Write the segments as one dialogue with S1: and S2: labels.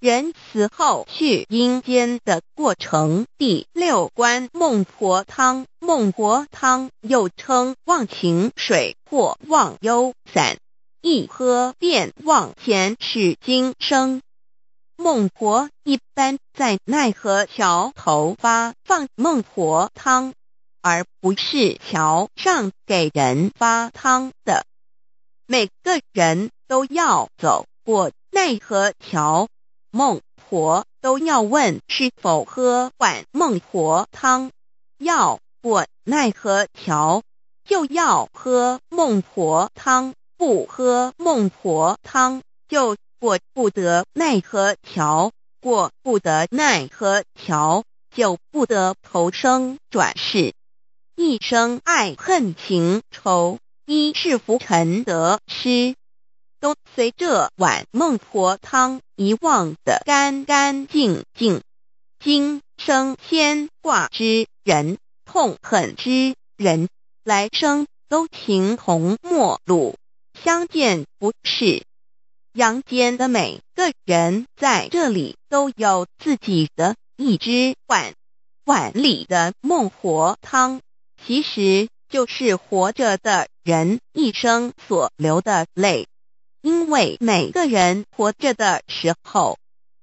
S1: 人死后去阴间的过程，第六关孟婆汤。孟婆汤又称忘情水或忘忧散，一喝便忘前世今生。孟婆一般在奈何桥头发放孟婆汤，而不是桥上给人发汤的。每个人都要走过奈何桥。孟婆都要问是否喝碗孟婆汤，要我奈何桥，就要喝孟婆汤；不喝孟婆汤，就过不得奈何桥。过不得奈何桥，就不得投生转世，一生爱恨情仇，一世浮沉得失。都随这碗孟婆汤遗忘的干干净净。今生牵挂之人痛恨之人，来生都情同陌路，相见不是。阳间的每个人在这里都有自己的一只碗，碗里的孟婆汤其实就是活着的人一生所流的泪。因为每个人活着的时候，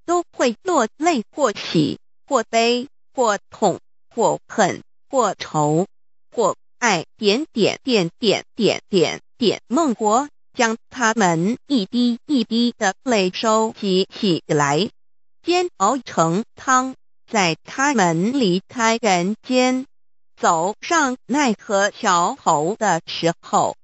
S1: 都会落泪或喜或悲或痛或恨或愁或爱，点点点点点点点，孟婆将他们一滴一滴的泪收集起来，煎熬成汤，在他们离开人间，走上奈何桥头的时候。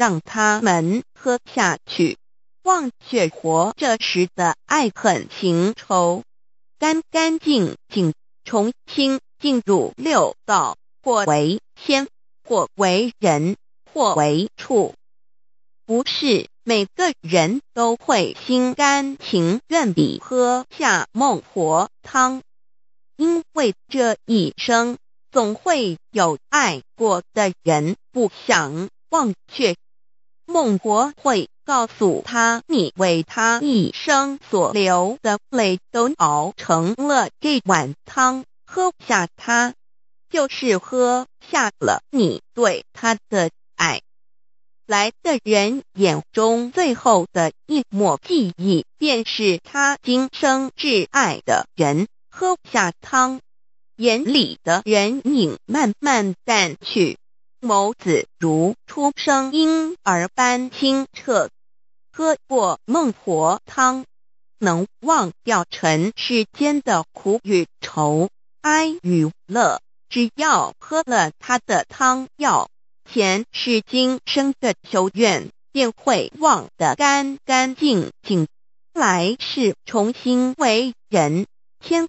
S1: 让他们喝下去，忘却活着时的爱恨情仇，干干净净，重新进入六道，或为仙，或为人，或为畜。不是每个人都会心甘情愿地喝下孟婆汤，因为这一生总会有爱过的人，不想忘却。孟国会告诉他，你为他一生所流的泪都熬成了这碗汤，喝下它就是喝下了你对他的爱。来的人眼中最后的一抹记忆，便是他今生挚爱的人。喝下汤，眼里的人影慢慢淡去。某子如出生婴儿般清澈，喝过孟婆汤，能忘掉尘世间的苦与愁、哀与乐。只要喝了她的汤药，前世今生的仇怨便会忘得干干净净，来世重新为人天。